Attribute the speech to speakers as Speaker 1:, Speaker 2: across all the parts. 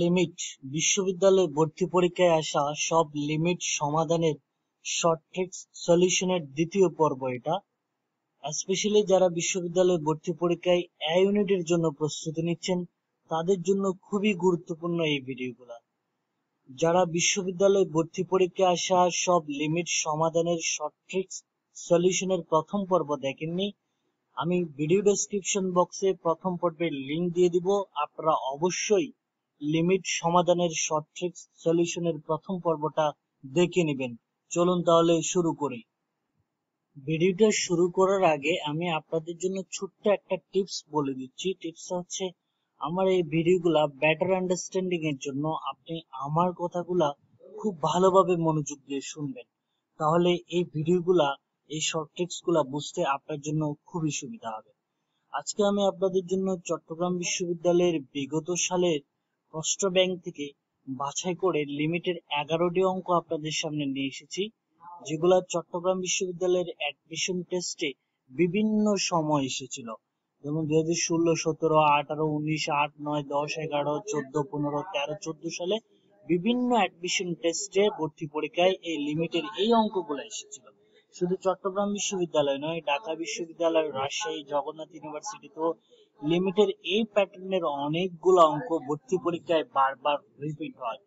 Speaker 1: Limit বিশ্ববিদ্যালয়ে ভর্তি পরীক্ষায় আসা সব লিমিট সমাধানের শর্টটেস্ট সলিউশনের দ্বিতীয় পর্ব এটা। স্পেশালি যারা বিশ্ববিদ্যালয়ে ভর্তি পরীক্ষায় এ ইউনিটের জন্য প্রস্তুতি নিচ্ছেন তাদের জন্য খুবই গুরুত্বপূর্ণ এই ভিডিওগুলা। যারা বিশ্ববিদ্যালয়ে ভর্তি পরীক্ষায় আসা সব লিমিট সমাধানের শর্টটেস্ট সলিউশনের প্রথম পর্ব দেখেননি আমি ভিডিও ডেসক্রিপশন বক্সে প্রথম পর্বের লিংক দিয়ে দিব আপনারা অবশ্যই লিমিট সমাধানের সঠিক সলিউশনের প্রথম পর্বটা দেখে নিবেন চলুন তাহলে শুরু করি ভিডিওটা শুরু করার আগে আমি আপনাদের জন্য ছোট্ট একটা টিপস বলে দিচ্ছি টিপস হচ্ছে আমার এই ভিডিওগুলো বেটার আন্ডারস্ট্যান্ডিং এর জন্য আপনি আমার কথাগুলা খুব ভালোভাবে মনোযোগ দিয়ে শুনবেন তাহলে এই ভিডিওগুলো এই শর্ট গুলো বুঝতে আপনার জন্য খুবই সুবিধা হবে আজকে আমি আপনাদের জন্য চট্টগ্রাম বিশ্ববিদ্যালয়ের বিগত সালের ষষ্ঠ ব্যাংক থেকে বাছাই করে লিমিটের এগারোটি অঙ্ক আপনাদের সামনে নিয়ে এসেছি যেগুলো চট্টগ্রাম বিশ্ববিদ্যালয়ের অ্যাডমিশন টেস্টে বিভিন্ন সময় এসেছিল যেমন দুই হাজার ষোলো সতেরো আঠারো উনিশ আট নয় দশ এগারো চোদ্দ পনেরো তেরো চোদ্দ সালে বিভিন্ন অ্যাডমিশন টেস্টে ভর্তি পরীক্ষায় এই লিমিটের এই অঙ্কগুলো এসেছিল শুধু চট্টগ্রাম বিশ্ববিদ্যালয় নয় ঢাকা বিশ্ববিদ্যালয় রাজশাহী জগন্নাথ ইউনিভার্সিটিতেও লিমিটের এই প্যাটার্নের অনেকগুলো অঙ্ক ভর্তি পরীক্ষায় বারবার রিপিট হয়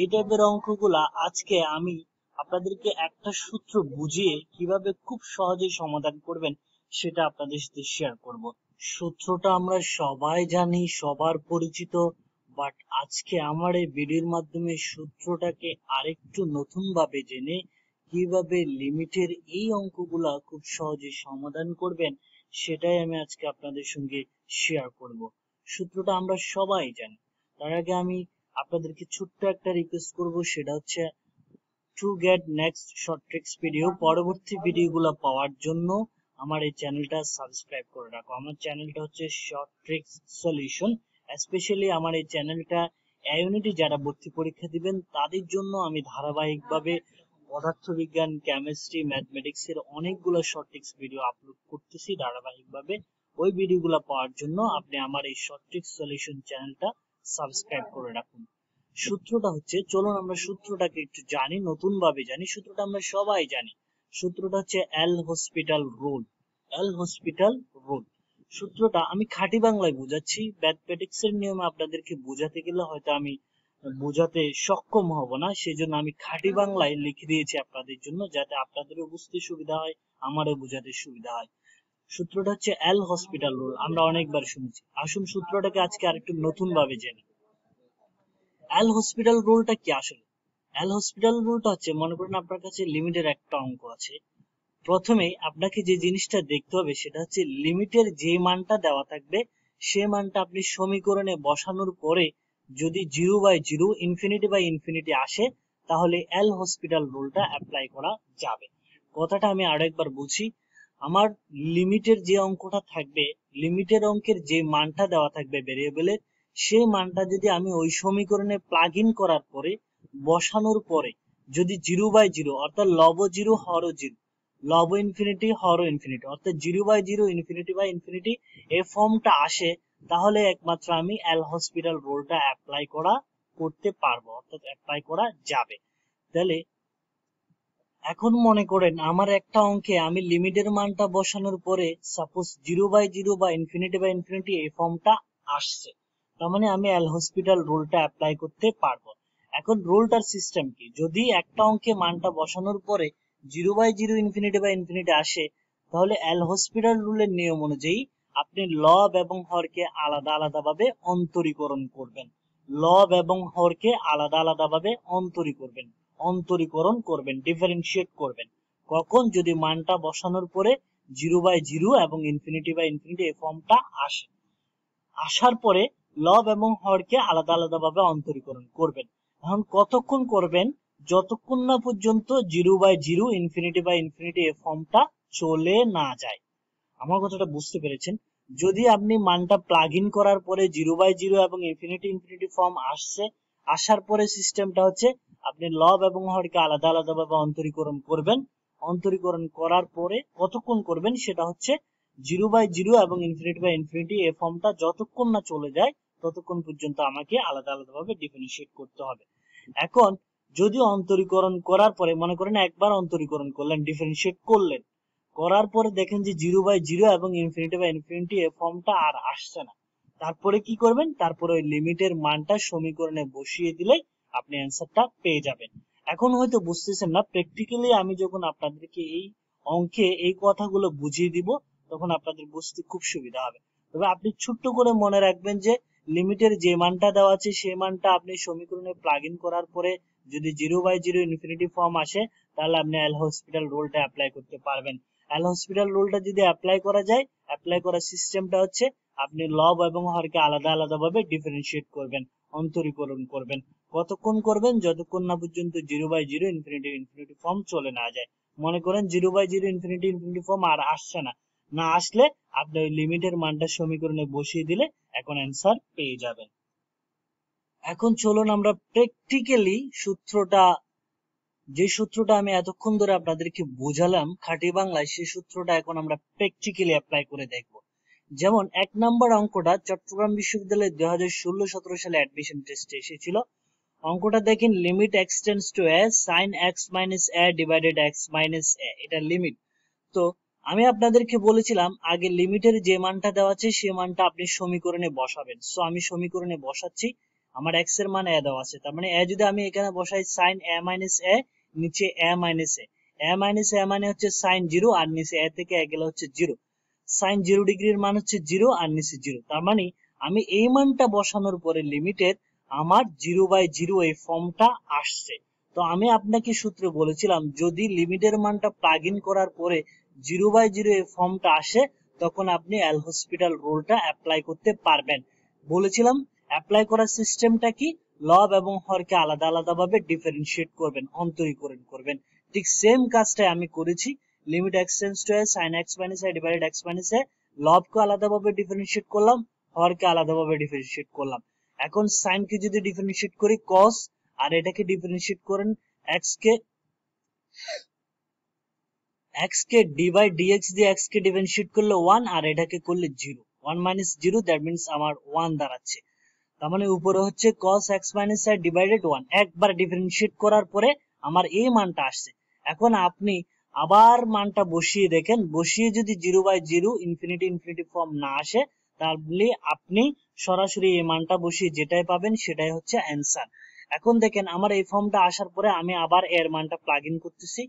Speaker 1: এই টাইপের অঙ্কগুলা আজকে আমি আপনাদেরকে একটা সূত্র বুঝিয়ে কিভাবে খুব সহজে সমাধান করবেন সেটা আপনাদের সাথে শেয়ার করব সূত্রটা আমরা সবাই জানি সবার পরিচিত বাট আজকে আমার এই ভিডিওর মাধ্যমে সূত্রটাকে আরেকটু নতুন ভাবে জেনে কিভাবে লিমিটের এই অঙ্কগুলা খুব সহজে সমাধান করবেন সেটাই আমি আজকে আপনাদের সঙ্গে শেয়ার করব সূত্রটা আমরা সবাই জানি তার আগে আমি আপনাদেরকে ছোট্ট একটা রিকোয়েস্ট করব সেটা হচ্ছে to get next short tricks video পরবর্তী ভিডিওগুলো পাওয়ার জন্য আমার এই চ্যানেলটা সাবস্ক্রাইব করে রাখো আমার চ্যানেলটা হচ্ছে শর্ট ট্রিক্স সলিউশন স্পেশালি আমার এই চ্যানেলটা ইউনিটি যারা ভর্তি পরীক্ষা দিবেন তাদের জন্য আমি ধারাবাহিকভাবে পদার্থবিজ্ঞান কেমিস্ট্রি ম্যাথমেটিক্সের অনেকগুলো শর্ট ট্রিক্স ভিডিও আপলোড করতেছি ধারাবাহিকভাবে ওই ভিডিওগুলো পাওয়ার জন্য আপনি আমার এই শর্ট সলিউশন চ্যানেলটা সাবস্ক্রাইব করে রাখুন সূত্রটা হচ্ছে চলুন আমরা সূত্রটাকে একটু জানি নতুন ভাবে জানি সূত্রটা আমরা সবাই জানি সূত্রটা হচ্ছে L Hospital rule L Hospital rule সূত্রটা আমি খাঁটি বাংলায় বুঝাচ্ছি ব্যাথমেটিক্স এর নিয়মে আপনাদেরকে বোঝাতে গেলে হয়তো আমি বোঝাতে সক্ষম হব না সেজন্য আমি খাঁটি বাংলায় লিখে দিয়েছি আপনাদের জন্য যাতে আপনাদেরও বুঝতে সুবিধা হয় আমারও বোঝাতে সুবিধা হয় সূত্রটা হচ্ছে এল হসপিটাল রুল আমরা অনেকবার শুনেছি আসুন সূত্রটাকে আজকে আরেকটু নতুন ভাবে জেনে এল হসপিটাল রুলটা কি আসলে এল হসপিটাল রুলটা হচ্ছে মনে করেন আপনার কাছে লিমিটের একটা অঙ্ক আছে প্রথমে আপনাকে যে জিনিসটা দেখতে হবে সেটা হচ্ছে লিমিটের যে মানটা দেওয়া থাকবে সে মানটা আপনি সমীকরণে বসানোর পরে যদি zero by zero infinity by infinity আসে তাহলে এল হসপিটাল রুলটা অ্যাপ্লাই করা যাবে কথাটা আমি আরেকবার বুঝি আমার লিমিটের যে অঙ্কটা থাকবে লিমিটের অঙ্কের যে মানটা দেওয়া থাকবে ভেরিয়েবলের সেই মানটা যদি আমি ওই সমীকরণে প্লাগ ইন করার পরে বসানোর পরে যদি জিরো বাই জিরো অর্থাৎ লব জিরো হর জিরো লব ইনফিনিটি হর ইনফিনিটি অর্থাৎ zero by zero infinity by infinity এই ফর্মটা আসে তাহলে একমাত্র আমি এল হসপিটাল রোলটা অ্যাপ্লাই করা করতে পারবো অর্থাৎ অ্যাপ্লাই করা যাবে তাহলে এখন মনে করেন আমার একটা অঙ্কে আমি লিমিটের মানটা বসানোর পরে সাপোজ জিরো বাই জিরো বা ইনফিনিটি বাই ইনফিনিটি এই ফর্মটা আসছে তার মানে আমি এল হসপিটাল রুলটা অ্যাপ্লাই করতে পারবো এখন রুলটার সিস্টেম কি যদি একটা অঙ্কে মানটা বসানোর পরে zero by zero infinity by infinity আসে তাহলে এল হসপিটাল রুলের নিয়ম অনুযায়ী আপনি লব এবং হরকে আলাদা আলাদাভাবে অন্তরীকরণ করবেন লব এবং হরকে আলাদা আলাদাভাবে অন্তরী করবেন অন্তরীকরণ করবেন ডিফারেন্সিয়েট করবেন কখন যদি মানটা বসানোর পরে জিরো বাই জিরো এবং ইনফিনিটি বাই ইনফিনিটি এই ফর্মটা আসে আসার পরে লব এবং হরকে আলাদা আলাদা ভাবে অন্তরীকরণ করবেন এখন কতক্ষণ করবেন যতক্ষণ না পর্যন্ত zero by zero infinity by infinity এই ফর্মটা চলে না যায় আমার কথাটা বুঝতে পেরেছেন যদি আপনি মানটা প্লাগ ইন করার পরে জিরো বাই জিরো এবং ইনফিনিটি ইনফিনিটি ফর্ম আসছে আসার পরে সিস্টেমটা হচ্ছে আপনি লব এবং হরকে আলাদা আলাদাভাবে অন্তরীকরণ করবেন অন্তরীকরণ করার পরে কতক্ষণ করবেন সেটা হচ্ছে জিরো বাই জিরো এবং ইনফিনিটি বাই ইনফিনিটি এ ফর্মটা যতক্ষণ না চলে যায় ততক্ষণ পর্যন্ত আমাকে আলাদা আলাদাভাবে ডিফারেন্সিয়েট করতে হবে এখন যদি অন্তরীকরণ করার পরে মনে করেন একবার অন্তরীকরণ করলেন ডিফারেন্সিয়েট করলেন করার পরে দেখেন যে জিরো বাই জিরো এবং ইনফিনিটি বাই ইনফিনিটি এ ফর্মটা আর আসছে না তারপরে কি করবেন তারপরে ওই লিমিটের মানটা সমীকরণে বসিয়ে দিলে আপনি অ্যান্সারটা পেয়ে যাবেন এখন হয়তো বুঝতেছেন না প্র্যাকটিক্যালি আমি যখন আপনাদেরকে এই অঙ্কে এই কথাগুলো বুঝিয়ে দিব তখন আপনাদের বুঝতে খুব সুবিধা হবে তবে আপনি ছোট্ট করে মনে রাখবেন যে লিমিটের যে মানটা দেওয়া আছে সেই মানটা আপনি সমীকরণে প্লাগ ইন করার পরে যদি zero by zero infinity form আসে তাহলে আপনি অ্যাল হসপিটাল রুলটা অ্যাপ্লাই করতে পারবেন অ্যাল হসপিটাল রুলটা যদি অ্যাপ্লাই করা যায় অ্যাপ্লাই করার সিস্টেমটা হচ্ছে আপনি লব এবং হরকে আলাদা আলাদা ভাবে ডিফারেন্সিয়েট করবেন অন্তরীকরণ করবেন কতক্ষণ করবেন যতক্ষণ না পর্যন্ত zero by zero infinity infinity form চলে না যায় মনে করেন zero by zero infinity infinity form আর আসছে না না আসলে আপনি ওই লিমিটের মানটা সমীকরণে বসিয়ে দিলে এখন অ্যান্সার পেয়ে যাবেন এখন চলুন আমরা প্র্যাকটিক্যালি সূত্রটা যে সূত্রটা আমি এতক্ষণ ধরে আপনাদেরকে বোঝালাম খাঁটি বাংলায় সেই সূত্রটা এখন আমরা প্র্যাকটিক্যালি অ্যাপ্লাই করে দেখব যেমন এক নম্বর অঙ্কটা চট্টগ্রাম বিশ্ববিদ্যালয়ে দুই হাজার ষোলো সতেরো সালে অ্যাডমিশন টেস্টে এসেছিল অঙ্কটা দেখেন limit x tends to a sine x minus a divided x minus a এটা লিমিট তো আমি আপনাদেরকে বলেছিলাম আগে লিমিটের যে মানটা দেওয়া আছে সেই মানটা আপনি সমীকরণে বসাবেন সো আমি সমীকরণে বসাচ্ছি আমার এক্স এর মান এ দেওয়া আছে তার মানে এ যদি আমি এখানে বসাই সাইন এ মাইনাস এ নিচে এ মাইনাস এ এ মাইনাস এ মানে হচ্ছে সাইন জিরো আর নিচে এ থেকে এ গেলে হচ্ছে জিরো সাইন জিরো ডিগ্রির মান হচ্ছে জিরো আর নিচে জিরো তার মানে আমি এই মানটা বসানোর পরে লিমিটের আমার জিরো বাই জিরো এই ফর্মটা আসছে তো আমি আপনাকে সূত্রে বলেছিলাম যদি লিমিটের মানটা প্লাগ ইন করার পরে জিরো বাই জিরো এই ফর্মটা আসে তখন আপনি এল হসপিটাল রুলটা অ্যাপ্লাই করতে পারবেন বলেছিলাম অ্যাপ্লাই করার সিস্টেমটা কি লব এবং হরকে আলাদা আলাদাভাবে ডিফারেন্সিয়েট করবেন অন্তরীকরণ করবেন ঠিক সেম কাজটাই আমি করেছি limit x tends to a sine x minus a divided x minus এ লবকে আলাদাভাবে ডিফারেন্সিয়েট করলাম হরকে আলাদাভাবে ডিফারেন্সিয়েট করলাম এখন সাইনকে যদি ডিফারেন্সিয়েট করি কস আর এটাকে ডিফারেন্সিয়েট করেন এক্স কে এক্স কে ডি বাই ডিএক্স দিয়ে এক্স কে ডিফারেন্সিয়েট করলে ওয়ান আর এটাকে করলে zero one minus zero that means আমার ওয়ান দাঁড়াচ্ছে তার মানে উপরে হচ্ছে cos x minus i divided 1 একবার ডিফারেনশিয়েট করার পরে আমার এই মানটা আসছে এখন আপনি আবার মানটা বসিয়ে দেখেন বসিয়ে যদি zero by zero infinity infinity form না আসে তাহলে আপনি সরাসরি এই মানটা বসিয়ে যেটাই পাবেন সেটাই হচ্ছে অ্যান্সার এখন দেখেন আমার এই ফর্মটা আসার পরে আমি আবার এর মানটা প্লাগ ইন করতেছি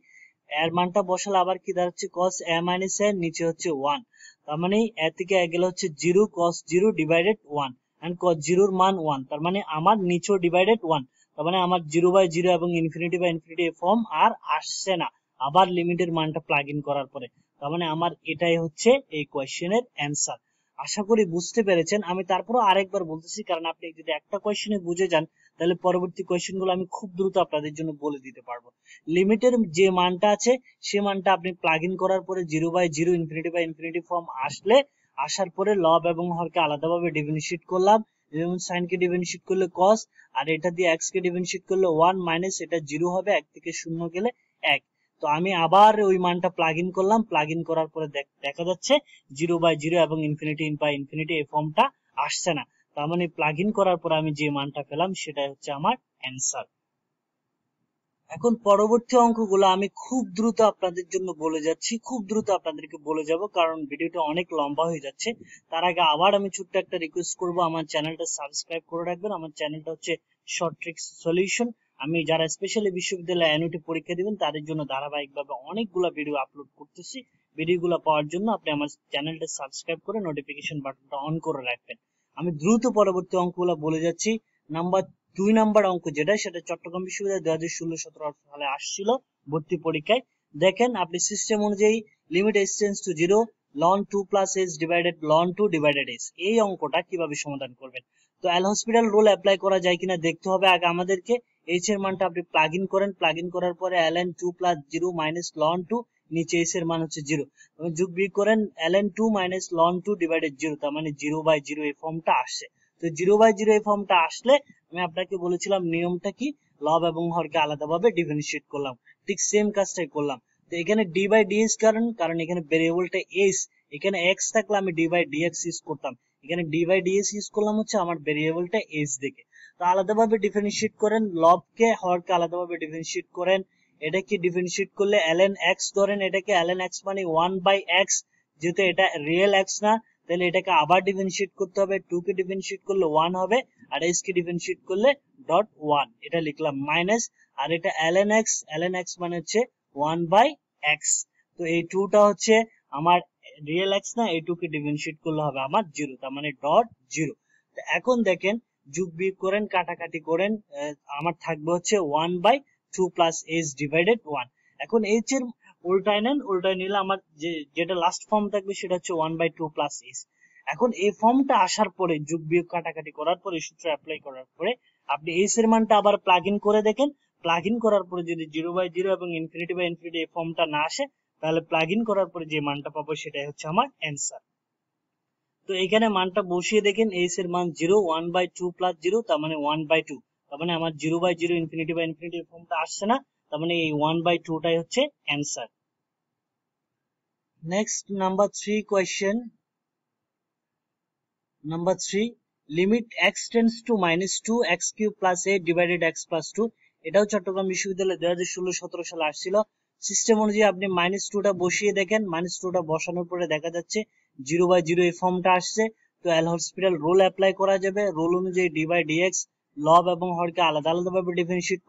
Speaker 1: এর মানটা বসালে আবার কি দাঁড়াচ্ছে কস এ মাইনাস এ নিচে হচ্ছে ওয়ান তার মানে এ থেকে এ গেলে হচ্ছে zero cos zero divided one and cos জিরোর মান ওয়ান তার মানে আমার নিচেও ডিভাইডেড ওয়ান তার মানে আমার জিরো বাই জিরো এবং ইনফিনিটি বাই ইনফিনিটি ফর্ম আর আসছে না আবার লিমিটের মানটা প্লাগ ইন করার পরে তার মানে আমার এটাই হচ্ছে এই কোয়েশ্চেনের অ্যান্সার আশা করি বুঝতে পেরেছেন আমি তারপরও আরেকবার বলতেছি কারণ আপনি যদি একটা কোয়েশ্চেনে বুঝে যান তাহলে পরবর্তী কোয়েশ্চেনগুলো আমি খুব দ্রুত আপনাদের জন্য বলে দিতে পারবো লিমিটের যে মানটা আছে সে মানটা আপনি প্লাগ ইন করার পরে zero by zero infinity by infinity form আসলে আসার পরে লব এবং হরকে আলাদাভাবে ডিফিনিশিট করলাম যেমন সাইন কে ডিফিনিশিট করলে কস আর এটা দিয়ে এক্স কে ডিফিনিশিট করলে ওয়ান মাইনাস এটা জিরো হবে এক থেকে শূন্য গেলে এক তো আমি আবার ওই মানটা প্লাগ ইন করলাম প্লাগ ইন করার পরে দেখা যাচ্ছে জিরো বাই জিরো এবং ইনফিনিটি ইন বাই ইনফিনিটি এই ফর্মটা আসছে না তার মানে প্লাগ ইন করার পরে আমি যে মানটা পেলাম সেটাই হচ্ছে আমার অ্যান্সার এখন পরবর্তী অঙ্কগুলো আমি খুব দ্রুত আপনাদের জন্য বলে যাচ্ছি খুব দ্রুত আপনাদেরকে বলে যাব কারণ ভিডিওটা অনেক লম্বা হয়ে যাচ্ছে তার আগে আবার আমি ছোট্ট একটা রিকোয়েস্ট করব আমার চ্যানেলটা সাবস্ক্রাইব করে রাখবেন আমার চ্যানেলটা হচ্ছে শর্ট ট্রিক্স সলিউশন আমি যারা স্পেশালি বিশ্ববিদ্যালয়ে অ্যানুটি পরীক্ষা দিবেন তাদের জন্য ধারাবাহিকভাবে অনেকগুলো ভিডিও আপলোড করতেছি ভিডিওগুলো পাওয়ার জন্য আপনি আমার চ্যানেলটা সাবস্ক্রাইব করে নোটিফিকেশন বাটনটা অন করে রাখবেন আমি দ্রুত পরবর্তী অঙ্কগুলো বলে যাচ্ছি নাম্বার দুই নাম্বার অঙ্ক যেটা সেটা চট্টগ্রাম বিশ্ববিদ্যালয় দুই হাজার ষোলো সতেরো সালে আসছিল ভর্তি পরীক্ষায় দেখেন আপনি সিস্টেম অনুযায়ী limit s to zero ln two plus s divided ln two divided s এই অঙ্কটা কিভাবে সমাধান করবেন তো অ্যাল হসপিটাল রুল অ্যাপ্লাই করা যায় কিনা দেখতে হবে আগে আমাদেরকে এইচ এর মানটা আপনি প্লাগ ইন করেন প্লাগ ইন করার পরে l n two plus zero minus ln two নিচে এইচ এর মান হচ্ছে জিরো যোগ বিয়োগ করেন l n two minus ln two divided zero তার মানে জিরো বাই জিরো এই ফর্মটা আসছে তো জিরো বাই জিরো এই ফর্মটা আসলে আমি আপনাকে বলেছিলাম নিয়মটা কি লব এবং হরকে আলাদা ভাবে ডিফারেন্সিয়েট করলাম ঠিক সেম কাজটাই করলাম তো এখানে ডি বাই ডিএস কারণ কারণ এখানে ভেরিয়েবলটা এস এখানে এক্স থাকলে আমি ডি বাই ডিএক্স ইউজ করতাম এখানে ডি বাই ডিএস ইউজ করলাম হচ্ছে আমার ভেরিয়েবলটা এস দেখে আলাদাভাবে ডিফারেন্সিয়েট করেন লবকে হরকে আলাদাভাবে ডিফারেন্সিয়েট করেন এটাকে ডিফারেন্সিয়েট করলে ln x ধরেন এটাকে ln x মানে 1 বাই x যেহেতু এটা রিয়েল x না তাহলে এটাকে আবার ডিফারেন্সিয়েট করতে হবে 2 কে ডিফারেন্সিয়েট করলে 1 হবে আর s কে ডিফারেন্সিয়েট করলে ডট 1 এটা লিখলাম মাইনাস আর এটা ln x ln x মানে হচ্ছে 1 বাই x তো এই টা হচ্ছে আমার রিয়েল x না এই 2 কে ডিফারেন্সিয়েট করলে হবে আমার 0 তার মানে ডট 0 এখন দেখেন যোগ বিয়োগ করেন কাটাকাটি করেন আমার থাকবে হচ্ছে one by two plus h divided one এখন এইচ এর উল্টায় নেন উল্টায় নিলে আমার যে যেটা লাস্ট ফর্ম থাকবে সেটা হচ্ছে one by two plus h এখন এই ফর্মটা আসার পরে যোগ বিয়োগ কাটাকাটি করার পরে সূত্র অ্যাপ্লাই করার পরে আপনি এইচ এর মানটা আবার প্লাগ ইন করে দেখেন প্লাগ ইন করার পরে যদি জিরো বাই জিরো এবং ইনফিনিটি বাই ইনফিনিটি এই ফর্মটা না আসে তাহলে প্লাগ ইন করার পরে যে মানটা পাবো সেটাই হচ্ছে আমার অ্যান্সার তো এখানে মানটা বসিয়ে দেখেন এইচ এর মান zero one by two plus zero তার মানে ওয়ান বাই টু তার মানে আমার zero by zero infinity by infinity ফর্মটা আসছে না তার মানে এই ওয়ান বাই টুটাই হচ্ছে answer next number three question number three limit x tends to minus two x cube plus a divided x plus two এটাও চট্টগ্রাম বিশ্ববিদ্যালয়ে দুই হাজার ষোলো সতেরো সালে আসছিল সিস্টেম অনুযায়ী আপনি মাইনাস টুটা বসিয়ে দেখেন মাইনাস টুটা বসানোর পরে দেখা যাচ্ছে জিরো বাই জিরো এই ফর্মটা আসছে তো এল হসপিটাল রোল অ্যাপ্লাই করা যাবে রোল অনুযায়ী ডি বাই ডিএক্স লব এবং হরকে আলাদা আলাদা ভাবে ডিফারেন্সিয়েট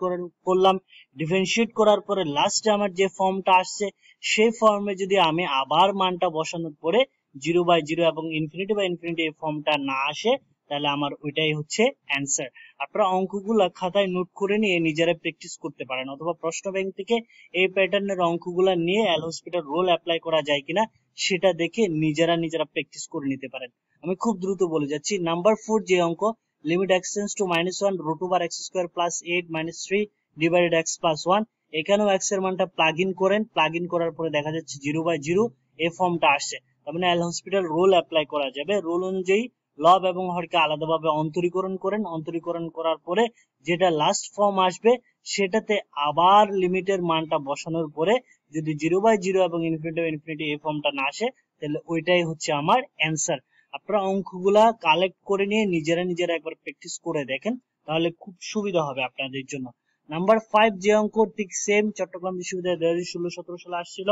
Speaker 1: করলাম ডিফারেন্সিয়েট করার পরে লাস্টে আমার যে ফর্মটা আসছে সেই ফর্মে যদি আমি আবার মানটা বসানোর পরে জিরো বাই জিরো এবং ইনফিনিটি বাই ইনফিনিটি এই ফর্মটা না আসে তাহলে আমার ওইটাই হচ্ছে অ্যান্সার আপনারা অঙ্কগুলো খাতায় নোট করে নিয়ে নিজেরা প্র্যাকটিস করতে পারেন অথবা প্রশ্ন ব্যাংক থেকে এই প্যাটার্নের অঙ্কগুলো নিয়ে অ্যাল হসপিটাল রোল অ্যাপ্লাই করা যায় কিনা সেটা দেখে নিজেরা নিজেরা প্র্যাকটিস করে নিতে পারেন আমি খুব দ্রুত বলে যাচ্ছি নাম্বার ফোর যে অঙ্ক limit x tends to minus one root over x square plus eight minus three divided x plus one এখানেও এক্স এর মানটা প্লাগ ইন করেন প্লাগ ইন করার পরে দেখা যাচ্ছে জিরো বাই জিরো এই ফর্মটা আসছে তার মানে অ্যাল হসপিটাল রোল অ্যাপ্লাই করা যাবে রোল অনুযায়ী লব এবং হরকে আলাদাভাবে অন্তরীকরণ করেন অন্তরীকরণ করার পরে যেটা লাস্ট ফর্ম আসবে সেটাতে আবার লিমিটের মানটা বসানোর পরে যদি জিরো বাই জিরো এবং ইনফিনিটি ইনফিনিটি এই ফর্মটা না আসে তাহলে ওইটাই হচ্ছে আমার অ্যান্সার আপনারা অঙ্কগুলা কালেক্ট করে নিয়ে নিজেরা নিজেরা একবার প্র্যাকটিস করে দেখেন তাহলে খুব সুবিধা হবে আপনাদের জন্য নাম্বার ফাইভ যে অঙ্ক ঠিক সেম চট্টগ্রাম বিশ্ববিদ্যালয় দু হাজার ষোলো সতেরো সালে আসছিল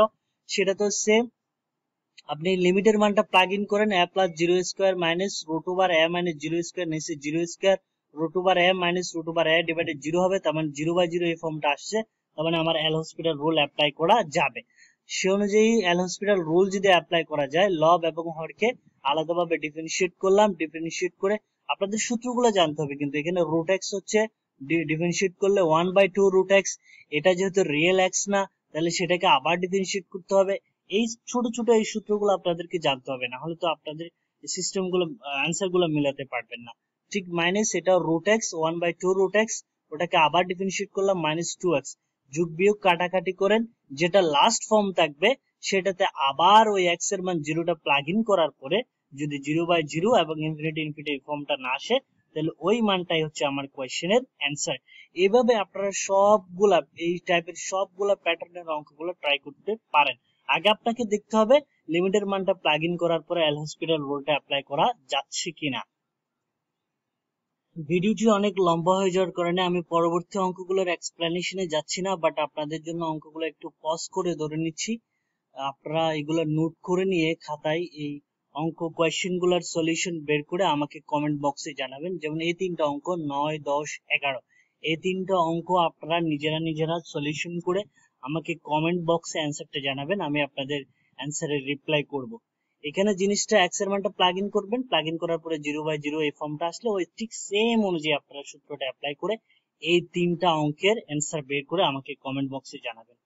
Speaker 1: সেটা তো সেম আপনি লিমিটের মানটা প্লাগ ইন করেন a plus zero square minus root over a minus zero square নিচে zero square root over a minus root over a divided zero হবে তার মানে জিরো বাই জিরো এই ফর্মটা আসছে তার মানে আমার এল হসপিটাল রুল অ্যাপ্লাই করা যাবে সে অনুযায়ী এল হসপিটাল রুল যদি অ্যাপ্লাই করা যায় লব এবং হরকে আলাদাভাবে ডিফারেন্সিয়েট করলাম ডিফারেন্সিয়েট করে আপনাদের সূত্রগুলো জানতে হবে কিন্তু এখানে রুট এক্স হচ্ছে ডিফারেন্সিয়েট করলে one by two root x এটা যেহেতু রিয়েল এক্স না তাহলে সেটাকে আবার ডিফারেন্সিয়েট করতে হবে এই ছোট ছোট এই সূত্রগুলো আপনাদেরকে জানতে হবে না হলে তো আপনাদের সিস্টেমগুলো গুলো মেলাতে পারবেন না ঠিক মাইনাস এটা root one by two root x ওটাকে আবার ডিফিনিশিয়েট করলাম মাইনাস টু এক্স যোগ বিয়োগ কাটাকাটি করেন যেটা লাস্ট ফর্ম থাকবে সেটাতে আবার ওই এক্স এর মান জিরোটা প্লাগ ইন করার পরে যদি জিরো বাই জিরো এবং ইনফিনিটি ইনফিনিটি ফর্মটা না আসে তাহলে ওই মানটাই হচ্ছে আমার কোয়েশ্চেনের অ্যান্সার এইভাবে আপনারা সবগুলা এই টাইপের সবগুলা প্যাটার্নের অঙ্কগুলো ট্রাই করতে পারেন আগে আপনাকে দেখতে হবে লিমিটের মানটা প্লাগ ইন করার পরে এল হসপিটাল রোলটা অ্যাপ্লাই করা যাচ্ছে কিনা ভিডিওটি অনেক লম্বা হয়ে যাওয়ার কারণে আমি পরবর্তী অঙ্কগুলোর এক্সপ্লেনেশনে যাচ্ছি না বাট আপনাদের জন্য অঙ্কগুলো একটু পজ করে ধরে নিচ্ছি আপনারা এগুলো নোট করে নিয়ে খাতায় এই অঙ্ক কোয়েশ্চেনগুলোর সলিউশন বের করে আমাকে কমেন্ট বক্সে জানাবেন যেমন এই তিনটা অঙ্ক নয় দশ এগারো এই তিনটা অঙ্ক আপনারা নিজেরা নিজেরা সলিউশন করে আমাকে কমেন্ট বক্সে অ্যান্সারটা জানাবেন আমি আপনাদের অ্যান্সারে রিপ্লাই করব এখানে জিনিসটা এক্স এর মানটা প্লাগ ইন করবেন প্লাগ ইন করার পরে জিরো বাই জিরো এই ফর্মটা আসলে ওই ঠিক সেম অনুযায়ী আপনারা সূত্রটা অ্যাপ্লাই করে এই তিনটা অঙ্কের অ্যান্সার বের করে আমাকে কমেন্ট বক্সে জানাবেন